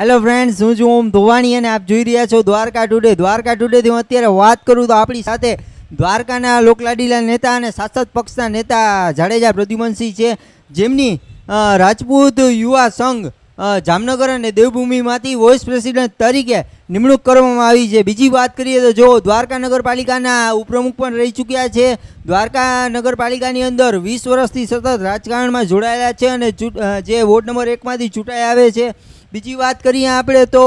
hello friends હું છું ઓમ ધોવાણી અને આપ જોઈ રહ્યા છો દ્વારકા ટુડે દ્વારકા ટુડેથી હું અત્યારે વાત કરું તો આપણી સાથે દ્વારકાના લોકલાડીલા નેતા અને શાસક પક્ષના નેતા જાડેજા પ્રદ્યુમનસિંહ છે જેમની રાજપૂત યુવા સંઘ જામનગર અને દેવભૂમિમાંથી વોઇસ પ્રેસિડેન્ટ તરીકે નિમણૂક કરવામાં આવી છે બીજી વાત કરીએ તો જો દ્વારકા નગરપાલિકાના ઉપપ્રમુખ પણ રહી ચૂક્યા છે દ્વારકા નગરપાલિકાની અંદર વીસ વર્ષથી સતત રાજકારણમાં જોડાયેલા છે અને જે વોર્ડ નંબર એકમાંથી ચૂંટાઈ આવે છે બીજી વાત કરીએ આપણે તો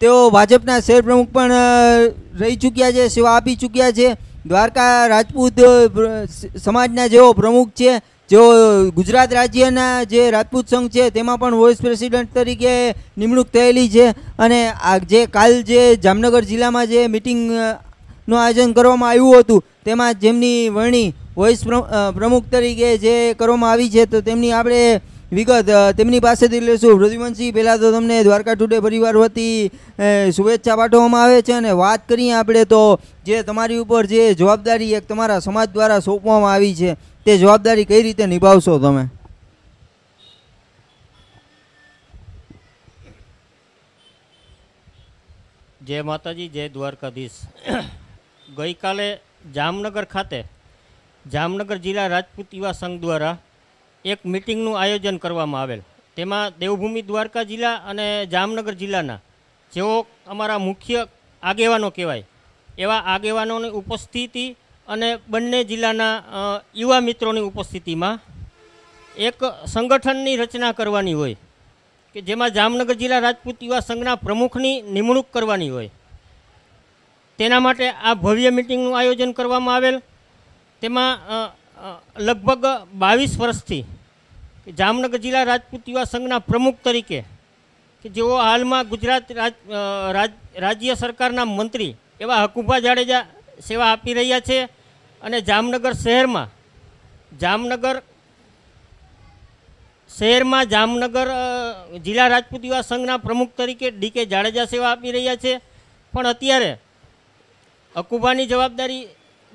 તેઓ ભાજપના શહેર પ્રમુખ પણ રહી ચૂક્યા છે સેવા આપી ચૂક્યા છે દ્વારકા રાજપૂત સમાજના જેઓ પ્રમુખ છે જેઓ ગુજરાત રાજ્યના જે રાજપૂત સંઘ છે તેમાં પણ વોઇસ પ્રેસિડેન્ટ તરીકે નિમણૂક થયેલી છે અને આ જે કાલ જે જામનગર જિલ્લામાં જે મિટિંગનું આયોજન કરવામાં આવ્યું હતું તેમાં જેમની વરણી વોઇસ પ્રમુખ તરીકે જે કરવામાં આવી છે તો તેમની આપણે વિગત તેમની પાસેથી લેશું રઘુવંશી પહેલાં તો તમને દ્વારકા ટુડે પરિવાર વતી શુભેચ્છા પાઠવવામાં આવે છે અને વાત કરીએ આપણે તો જે તમારી ઉપર જે જવાબદારી એક તમારા સમાજ દ્વારા સોંપવામાં આવી છે તે જવાબદારી કઈ રીતે નિભાવશો તમે જય માતાજી જય દ્વારકાધીશ ગઈકાલે જામનગર ખાતે જામનગર જિલ્લા રાજપૂત યુવા સંઘ દ્વારા એક મિટિંગનું આયોજન કરવામાં આવેલ તેમાં દેવભૂમિ દ્વારકા જિલ્લા અને જામનગર જિલ્લાના જેઓ અમારા મુખ્ય આગેવાનો કહેવાય એવા આગેવાનોની ઉપસ્થિતિ અને બંને જિલ્લાના યુવા મિત્રોની ઉપસ્થિતિમાં એક સંગઠનની રચના કરવાની હોય કે જેમાં જામનગર જિલ્લા રાજપૂત યુવા સંઘના પ્રમુખની નિમણૂક કરવાની હોય તેના માટે આ ભવ્ય મિટિંગનું આયોજન કરવામાં આવેલ તેમાં લગભગ બાવીસ વર્ષથી જામનગર જિલ્લા રાજપૂત યુવા સંઘના પ્રમુખ તરીકે કે જેઓ હાલમાં ગુજરાત રાજ રાજ્ય સરકારના મંત્રી એવા હકુભા જાડેજા સેવા આપી રહ્યા છે અને જામનગર શહેરમાં જામનગર શહેરમાં જામનગર જિલ્લા રાજપૂત યુવા સંઘના પ્રમુખ તરીકે ડીકે જાડેજા સેવા આપી રહ્યા છે પણ અત્યારે હકુભાની જવાબદારી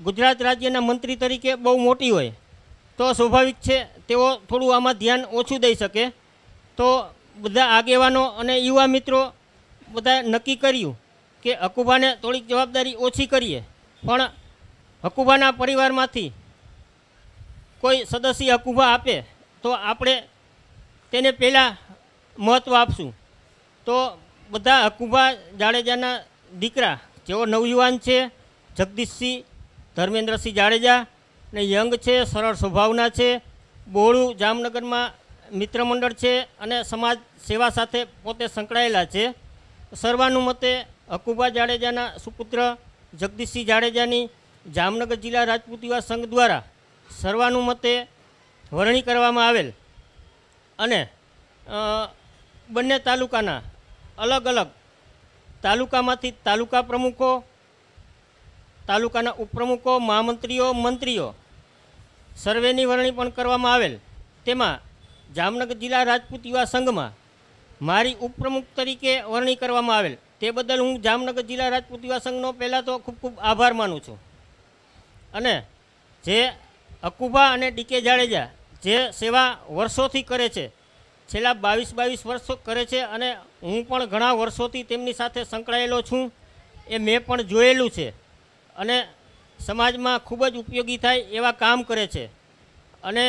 ગુજરાત રાજ્યના મંત્રી તરીકે બહુ મોટી હોય તો સ્વાભાવિક છે તેઓ થોડું આમાં ધ્યાન ઓછું દઈ શકે તો બધા આગેવાનો અને યુવા મિત્રો બધાએ નક્કી કર્યું કે હકુભાને થોડીક જવાબદારી ઓછી કરીએ પણ હકુભાના પરિવારમાંથી કોઈ સદસ્ય હકુભા આપે તો આપણે તેને પહેલાં મહત્ત્વ આપશું તો બધા હકુભા જાડેજાના દીકરા જેઓ નવયુવાન છે જગદીશસિંહ ધર્મેન્દ્રસિંહ જાડેજા ને યંગ છે સરળ સ્વભાવના છે બોળું જામનગરમાં મિત્ર મંડળ છે અને સમાજ સેવા સાથે પોતે સંકળાયેલા છે સર્વાનુમતે હકુબા જાડેજાના સુપુત્ર જગદીશસિંહ જાડેજાની જામનગર જિલ્લા રાજપૂત યુવા સંઘ દ્વારા સર્વાનુમતે વરણી કરવામાં આવેલ અને બંને તાલુકાના અલગ અલગ તાલુકામાંથી તાલુકા પ્રમુખો તાલુકાના ઉપપ્રમુખો મહામંત્રીઓ મંત્રીઓ સર્વેની વરણી પણ કરવામાં આવેલ તેમાં જામનગર જિલ્લા રાજપૂત યુવા સંઘમાં મારી ઉપપ્રમુખ તરીકે વરણી કરવામાં આવેલ તે બદલ હું જામનગર જિલ્લા રાજપૂત યુવા સંઘનો પહેલાં તો ખૂબ ખૂબ આભાર માનું છું અને જે અકુભા અને ડીકે જાડેજા જે સેવા વર્ષોથી કરે છે છેલ્લા બાવીસ બાવીસ વર્ષો કરે છે અને હું પણ ઘણા વર્ષોથી તેમની સાથે સંકળાયેલો છું એ મેં પણ જોયેલું છે અને સમાજમાં ખૂબ જ ઉપયોગી થાય એવા કામ કરે છે અને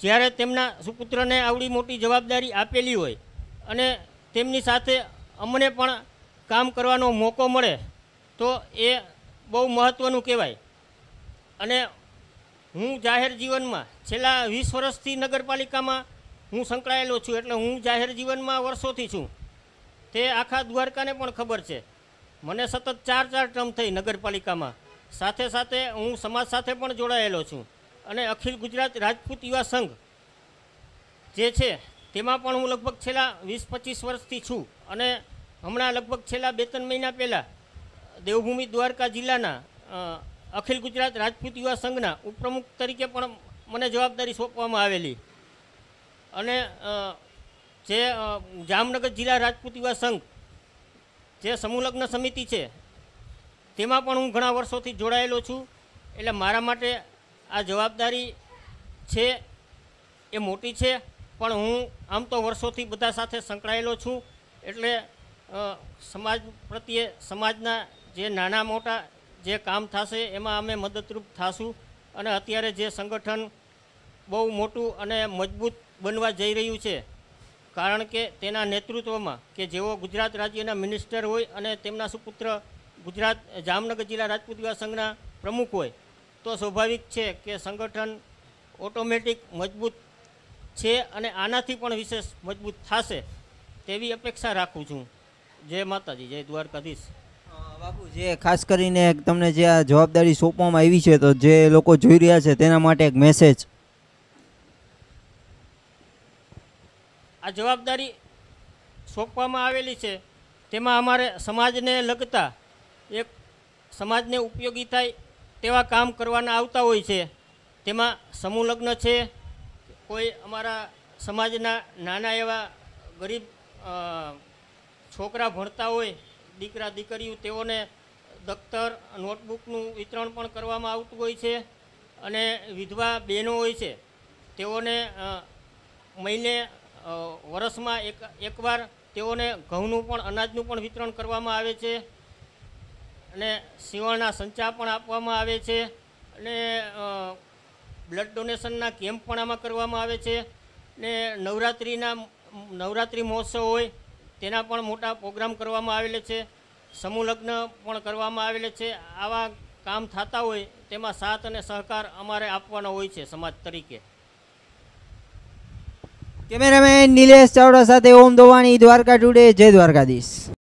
જ્યારે તેમના સુપુત્રને આવડી મોટી જવાબદારી આપેલી હોય અને તેમની સાથે અમને પણ કામ કરવાનો મોકો મળે તો એ બહુ મહત્ત્વનું કહેવાય અને હું જાહેર જીવનમાં છેલ્લા વીસ વર્ષથી નગરપાલિકામાં હું સંકળાયેલો છું એટલે હું જાહેર જીવનમાં વર્ષોથી છું તે આખા દ્વારકાને પણ ખબર છે મને સતત ચાર ચાર ટર્મ થઈ નગરપાલિકામાં સાથે સાથે હું સમાજ સાથે પણ જોડાયેલો છું અને અખિલ ગુજરાત રાજપૂત યુવા સંઘ જે છે તેમાં પણ હું લગભગ છેલ્લા વીસ પચીસ વર્ષથી છું અને હમણાં લગભગ છેલ્લા બે ત્રણ મહિના પહેલાં દેવભૂમિ દ્વારકા જિલ્લાના અખિલ ગુજરાત રાજપૂત યુવા સંઘના ઉપપ્રમુખ તરીકે પણ મને જવાબદારી સોંપવામાં આવેલી અને જે જામનગર જિલ્લા રાજપૂત યુવા સંઘ જે સમૂહ સમિતિ છે તેમાં પણ હું ઘણા વર્ષોથી જોડાયેલો છું એટલે મારા માટે આ જવાબદારી છે એ મોટી છે પણ હું આમ તો વર્ષોથી બધા સાથે સંકળાયેલો છું એટલે સમાજ પ્રત્યે સમાજના જે નાના મોટા જે કામ થશે એમાં અમે મદદરૂપ થાશું અને અત્યારે જે સંગઠન બહુ મોટું અને મજબૂત બનવા જઈ રહ્યું છે કારણ કે તેના નેતૃત્વમાં કે જેઓ ગુજરાત રાજ્યના મિનિસ્ટર હોય અને તેમના સુપુત્ર ગુજરાત જામનગર જિલ્લા રાજપૂત યુવા સંઘના પ્રમુખ હોય તો સ્વાભાવિક છે કે સંગઠન ઓટોમેટિક મજબૂત છે અને આનાથી પણ વિશેષ મજબૂત થશે તેવી અપેક્ષા રાખું છું જય માતાજી જય દ્વારકાધીશ બાપુ જે ખાસ કરીને તમને જે આ જવાબદારી સોંપવામાં આવી છે તો જે લોકો જોઈ રહ્યા છે તેના માટે એક મેસેજ આ જવાબદારી સોંપવામાં આવેલી છે તેમાં અમારે સમાજને લગતા એક સમાજને ઉપયોગી થાય તેવા કામ કરવાના આવતા હોય છે તેમાં સમૂહ લગ્ન છે કોઈ અમારા સમાજના નાના એવા ગરીબ છોકરા ભણતા હોય દીકરા દીકરીઓ તેઓને દફતર નોટબુકનું વિતરણ પણ કરવામાં આવતું હોય છે અને વિધવા બહેનો હોય છે તેઓને મહિને વર્ષમાં એક એકવાર તેઓને ઘઉંનું પણ અનાજનું પણ વિતરણ કરવામાં આવે છે અને સિંવણના સંચા પણ આપવામાં આવે છે અને બ્લડ ડોનેશનના કેમ્પ પણ આમાં કરવામાં આવે છે ને નવરાત્રિના નવરાત્રિ મહોત્સવ હોય તેના પણ મોટા પ્રોગ્રામ કરવામાં આવેલા છે સમૂહલગ્ન પણ કરવામાં આવેલા છે આવા કામ થતા હોય તેમાં સાથ અને સહકાર અમારે આપવાનો હોય છે સમાજ તરીકે કેમેરામેન નિલેશ ચાવડા સાથે ઓમ દોવાણી દ્વારકા ટુડે જય દ્વારકાધીશ